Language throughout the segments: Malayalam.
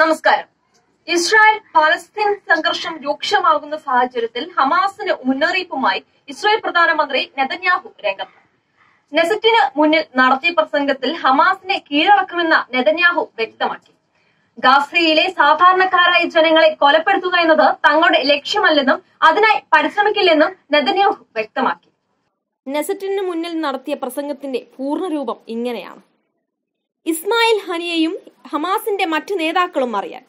നമസ്കാരം ഇസ്രായേൽ പാലസ്തീൻ സംഘർഷം രൂക്ഷമാകുന്ന സാഹചര്യത്തിൽ ഹമാസിന് മുന്നറിയിപ്പുമായി ഇസ്രായേൽ പ്രധാനമന്ത്രി നെതന്യാഹു രംഗത്ത് നെസറ്റിന് മുന്നിൽ നടത്തിയ പ്രസംഗത്തിൽ ഹമാസിനെ കീഴടക്കുമെന്ന നെതന്യാഹു വ്യക്തമാക്കി ഗാസയിലെ സാധാരണക്കാരായ ജനങ്ങളെ കൊലപ്പെടുത്തുക എന്നത് തങ്ങളുടെ ലക്ഷ്യമല്ലെന്നും അതിനായി പരിശ്രമിക്കില്ലെന്നും നെതന്യാഹു വ്യക്തമാക്കി നെസറ്റിന് മുന്നിൽ നടത്തിയ പ്രസംഗത്തിന്റെ പൂർണ്ണരൂപം ഇങ്ങനെയാണ് ഇസ്മായിൽ ഹനിയെയും ഹമാസിന്റെ മറ്റു നേതാക്കളും അറിയാൻ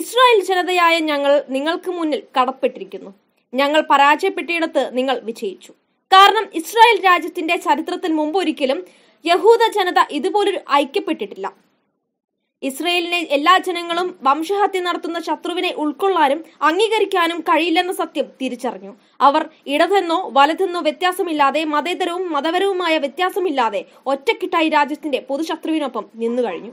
ഇസ്രായേൽ ജനതയായ ഞങ്ങൾ നിങ്ങൾക്ക് മുന്നിൽ കടപ്പെട്ടിരിക്കുന്നു ഞങ്ങൾ പരാജയപ്പെട്ടിടത്ത് നിങ്ങൾ വിജയിച്ചു കാരണം ഇസ്രായേൽ രാജ്യത്തിന്റെ ചരിത്രത്തിൽ മുമ്പൊരിക്കലും യഹൂദ ജനത ഇതുപോലൊരു ഐക്യപ്പെട്ടിട്ടില്ല ഇസ്രയേലിനെ എല്ലാ ജനങ്ങളും വംശഹത്യ നടത്തുന്ന ശത്രുവിനെ ഉൾക്കൊള്ളാനും അംഗീകരിക്കാനും കഴിയില്ലെന്ന സത്യം തിരിച്ചറിഞ്ഞു അവർ ഇടതെന്നോ വലതെന്നോ വ്യത്യാസമില്ലാതെ മതേതരവും മതപരവുമായ വ്യത്യാസമില്ലാതെ ഒറ്റക്കിട്ടായി രാജ്യത്തിന്റെ പൊതുശത്രുവിനൊപ്പം നിന്നു കഴിഞ്ഞു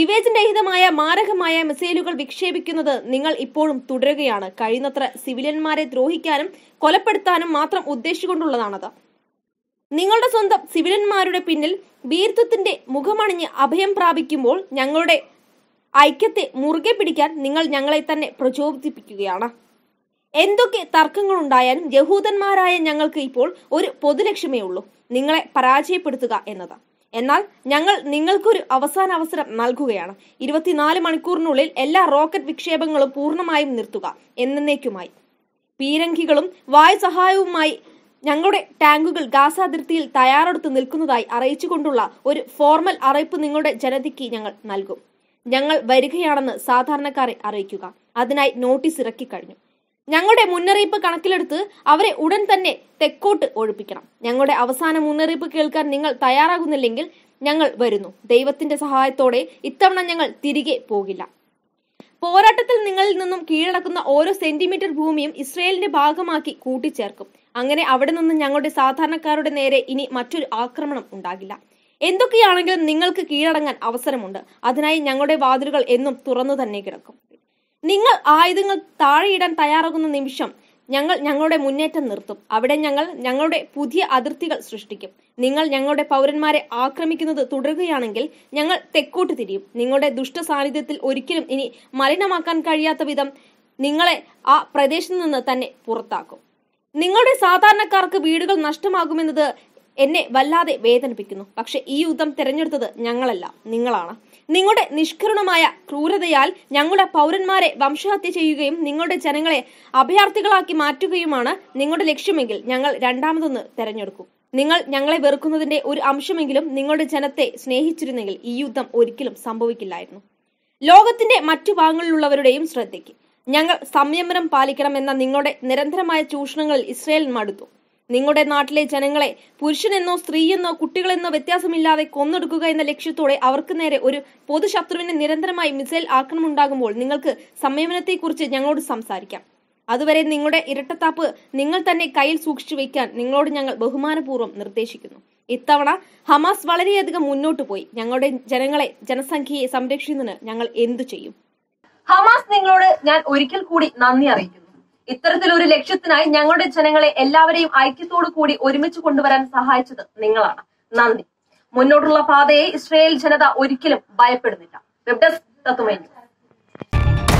വിവേചനരഹിതമായ മാരകമായ മിസൈലുകൾ വിക്ഷേപിക്കുന്നത് നിങ്ങൾ ഇപ്പോഴും തുടരുകയാണ് കഴിയുന്നത്ര സിവിലിയന്മാരെ ദ്രോഹിക്കാനും കൊലപ്പെടുത്താനും മാത്രം ഉദ്ദേശിച്ചുകൊണ്ടുള്ളതാണത് നിങ്ങളുടെ സ്വന്തം സിവിലന്മാരുടെ പിന്നിൽ വീരത്വത്തിന്റെ മുഖമണിഞ്ഞ് അഭയം പ്രാപിക്കുമ്പോൾ ഞങ്ങളുടെ ഐക്യത്തെ മുറുകെ പിടിക്കാൻ നിങ്ങൾ ഞങ്ങളെ തന്നെ പ്രചോദിപ്പിക്കുകയാണ് എന്തൊക്കെ തർക്കങ്ങളുണ്ടായാലും യഹൂദന്മാരായ ഞങ്ങൾക്ക് ഇപ്പോൾ ഒരു പൊതുലക്ഷ്യമേ ഉള്ളൂ നിങ്ങളെ പരാജയപ്പെടുത്തുക എന്നത് എന്നാൽ ഞങ്ങൾ നിങ്ങൾക്കൊരു അവസാന അവസരം നൽകുകയാണ് ഇരുപത്തിനാല് മണിക്കൂറിനുള്ളിൽ എല്ലാ റോക്കറ്റ് വിക്ഷേപങ്ങളും പൂർണ്ണമായും നിർത്തുക എന്നേക്കുമായി പീരങ്കികളും വായു സഹായവുമായി ഞങ്ങളുടെ ടാങ്കുകൾ ഗാസ അതിർത്തിയിൽ തയ്യാറെടുത്ത് നിൽക്കുന്നതായി അറിയിച്ചുകൊണ്ടുള്ള ഒരു ഫോർമൽ അറിയിപ്പ് നിങ്ങളുടെ ജനതയ്ക്ക് ഞങ്ങൾ നൽകും ഞങ്ങൾ വരികയാണെന്ന് സാധാരണക്കാരെ അറിയിക്കുക അതിനായി നോട്ടീസ് ഇറക്കി കഴിഞ്ഞു ഞങ്ങളുടെ മുന്നറിയിപ്പ് കണക്കിലെടുത്ത് അവരെ ഉടൻ തന്നെ തെക്കോട്ട് ഒഴിപ്പിക്കണം ഞങ്ങളുടെ അവസാന മുന്നറിയിപ്പ് കേൾക്കാൻ നിങ്ങൾ തയ്യാറാകുന്നില്ലെങ്കിൽ ഞങ്ങൾ വരുന്നു ദൈവത്തിന്റെ സഹായത്തോടെ ഇത്തവണ ഞങ്ങൾ തിരികെ പോകില്ല പോരാട്ടത്തിൽ നിങ്ങളിൽ നിന്നും കീഴടക്കുന്ന ഓരോ സെന്റിമീറ്റർ ഭൂമിയും ഇസ്രയേലിന്റെ ഭാഗമാക്കി കൂട്ടിച്ചേർക്കും അങ്ങനെ അവിടെ നിന്ന് ഞങ്ങളുടെ സാധാരണക്കാരുടെ നേരെ ഇനി മറ്റൊരു ആക്രമണം ഉണ്ടാകില്ല എന്തൊക്കെയാണെങ്കിലും നിങ്ങൾക്ക് കീഴടങ്ങാൻ അവസരമുണ്ട് അതിനായി ഞങ്ങളുടെ വാതിലുകൾ എന്നും തുറന്നു തന്നെ കിടക്കും നിങ്ങൾ ആയുധങ്ങൾ താഴെയിടാൻ തയ്യാറാകുന്ന നിമിഷം ഞങ്ങൾ ഞങ്ങളുടെ മുന്നേറ്റം നിർത്തും അവിടെ ഞങ്ങൾ ഞങ്ങളുടെ പുതിയ അതിർത്തികൾ സൃഷ്ടിക്കും നിങ്ങൾ ഞങ്ങളുടെ പൗരന്മാരെ ആക്രമിക്കുന്നത് തുടരുകയാണെങ്കിൽ ഞങ്ങൾ തെക്കോട്ട് തിരിയും നിങ്ങളുടെ ദുഷ്ട സാന്നിധ്യത്തിൽ ഒരിക്കലും ഇനി മലിനമാക്കാൻ കഴിയാത്ത വിധം നിങ്ങളെ ആ പ്രദേശത്ത് നിന്ന് തന്നെ പുറത്താക്കും നിങ്ങളുടെ സാധാരണക്കാർക്ക് വീടുകൾ നഷ്ടമാകുമെന്നത് എന്നെ വല്ലാതെ വേദനിപ്പിക്കുന്നു പക്ഷെ ഈ യുദ്ധം തിരഞ്ഞെടുത്തത് ഞങ്ങളല്ല നിങ്ങളാണ് നിങ്ങളുടെ നിഷ്കരുണമായ ക്രൂരതയാൽ ഞങ്ങളുടെ പൗരന്മാരെ വംശഹത്യ ചെയ്യുകയും നിങ്ങളുടെ ജനങ്ങളെ അഭയാർത്ഥികളാക്കി മാറ്റുകയുമാണ് നിങ്ങളുടെ ലക്ഷ്യമെങ്കിൽ ഞങ്ങൾ രണ്ടാമതൊന്ന് തെരഞ്ഞെടുക്കും നിങ്ങൾ ഞങ്ങളെ വെറുക്കുന്നതിന്റെ ഒരു അംശമെങ്കിലും നിങ്ങളുടെ ജനത്തെ സ്നേഹിച്ചിരുന്നെങ്കിൽ ഈ യുദ്ധം ഒരിക്കലും സംഭവിക്കില്ലായിരുന്നു ലോകത്തിന്റെ മറ്റു ഭാഗങ്ങളിലുള്ളവരുടെയും ശ്രദ്ധയ്ക്ക് ഞങ്ങൾ സംയമനം പാലിക്കണമെന്ന നിങ്ങളുടെ നിരന്തരമായ ചൂഷണങ്ങളിൽ ഇസ്രയേലിന് മടുത്തു നിങ്ങളുടെ നാട്ടിലെ ജനങ്ങളെ പുരുഷനെന്നോ സ്ത്രീയെന്നോ കുട്ടികളെന്നോ വ്യത്യാസമില്ലാതെ കൊന്നെടുക്കുക എന്ന ലക്ഷ്യത്തോടെ അവർക്ക് നേരെ ഒരു പൊതുശത്രുവിന് നിരന്തരമായി മിസൈൽ ആക്രമണം ഉണ്ടാകുമ്പോൾ നിങ്ങൾക്ക് സംയമനത്തെക്കുറിച്ച് ഞങ്ങളോട് സംസാരിക്കാം അതുവരെ നിങ്ങളുടെ ഇരട്ടത്താപ്പ് നിങ്ങൾ തന്നെ കയ്യിൽ സൂക്ഷിച്ചു വയ്ക്കാൻ നിങ്ങളോട് ഞങ്ങൾ ബഹുമാനപൂർവ്വം നിർദ്ദേശിക്കുന്നു ഇത്തവണ ഹമാസ് വളരെയധികം മുന്നോട്ട് പോയി ഞങ്ങളുടെ ജനങ്ങളെ ജനസംഖ്യയെ സംരക്ഷിക്കുന്നതിന് ഞങ്ങൾ എന്തു ചെയ്യും ഹമാസ് നിങ്ങളോട് ഞാൻ ഒരിക്കൽ കൂടി നന്ദി അറിയിക്കുന്നു ഇത്തരത്തിലൊരു ലക്ഷ്യത്തിനായി ഞങ്ങളുടെ ജനങ്ങളെ എല്ലാവരെയും ഐക്യത്തോടു കൂടി ഒരുമിച്ച് കൊണ്ടുവരാൻ സഹായിച്ചത് നിങ്ങളാണ് നന്ദി മുന്നോട്ടുള്ള പാതയെ ഇസ്രയേൽ ജനത ഒരിക്കലും ഭയപ്പെടുന്നില്ല വെബ് ഡെസ്ക്